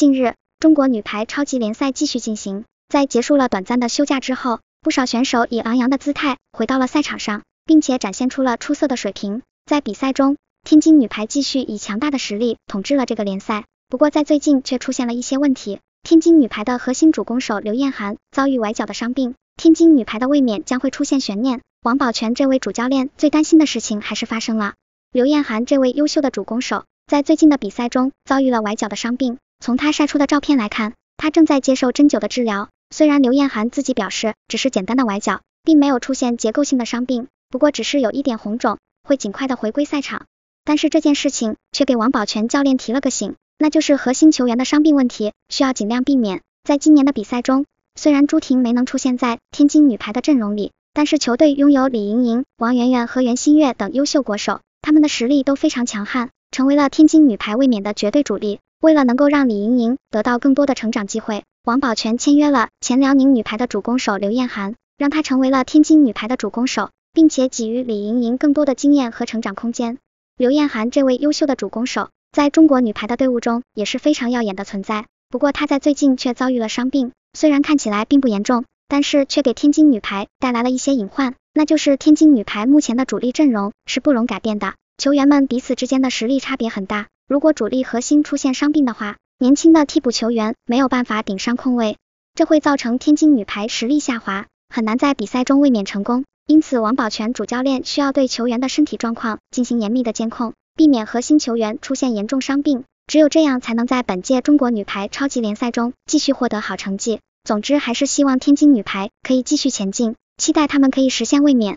近日，中国女排超级联赛继续进行，在结束了短暂的休假之后，不少选手以昂扬的姿态回到了赛场上，并且展现出了出色的水平。在比赛中，天津女排继续以强大的实力统治了这个联赛。不过，在最近却出现了一些问题，天津女排的核心主攻手刘晏涵遭遇崴脚的伤病，天津女排的卫冕将会出现悬念。王宝泉这位主教练最担心的事情还是发生了，刘晏涵这位优秀的主攻手在最近的比赛中遭遇了崴脚的伤病。从他晒出的照片来看，他正在接受针灸的治疗。虽然刘艳涵自己表示只是简单的崴脚，并没有出现结构性的伤病，不过只是有一点红肿，会尽快的回归赛场。但是这件事情却给王宝全教练提了个醒，那就是核心球员的伤病问题需要尽量避免。在今年的比赛中，虽然朱婷没能出现在天津女排的阵容里，但是球队拥有李盈莹、王媛媛和袁心玥等优秀国手，他们的实力都非常强悍，成为了天津女排卫冕的绝对主力。为了能够让李盈莹得到更多的成长机会，王宝全签约了前辽宁女排的主攻手刘艳涵，让她成为了天津女排的主攻手，并且给予李盈莹更多的经验和成长空间。刘艳涵这位优秀的主攻手，在中国女排的队伍中也是非常耀眼的存在。不过她在最近却遭遇了伤病，虽然看起来并不严重，但是却给天津女排带来了一些隐患，那就是天津女排目前的主力阵容是不容改变的，球员们彼此之间的实力差别很大。如果主力核心出现伤病的话，年轻的替补球员没有办法顶上空位，这会造成天津女排实力下滑，很难在比赛中卫冕成功。因此，王宝泉主教练需要对球员的身体状况进行严密的监控，避免核心球员出现严重伤病。只有这样才能在本届中国女排超级联赛中继续获得好成绩。总之，还是希望天津女排可以继续前进，期待他们可以实现卫冕。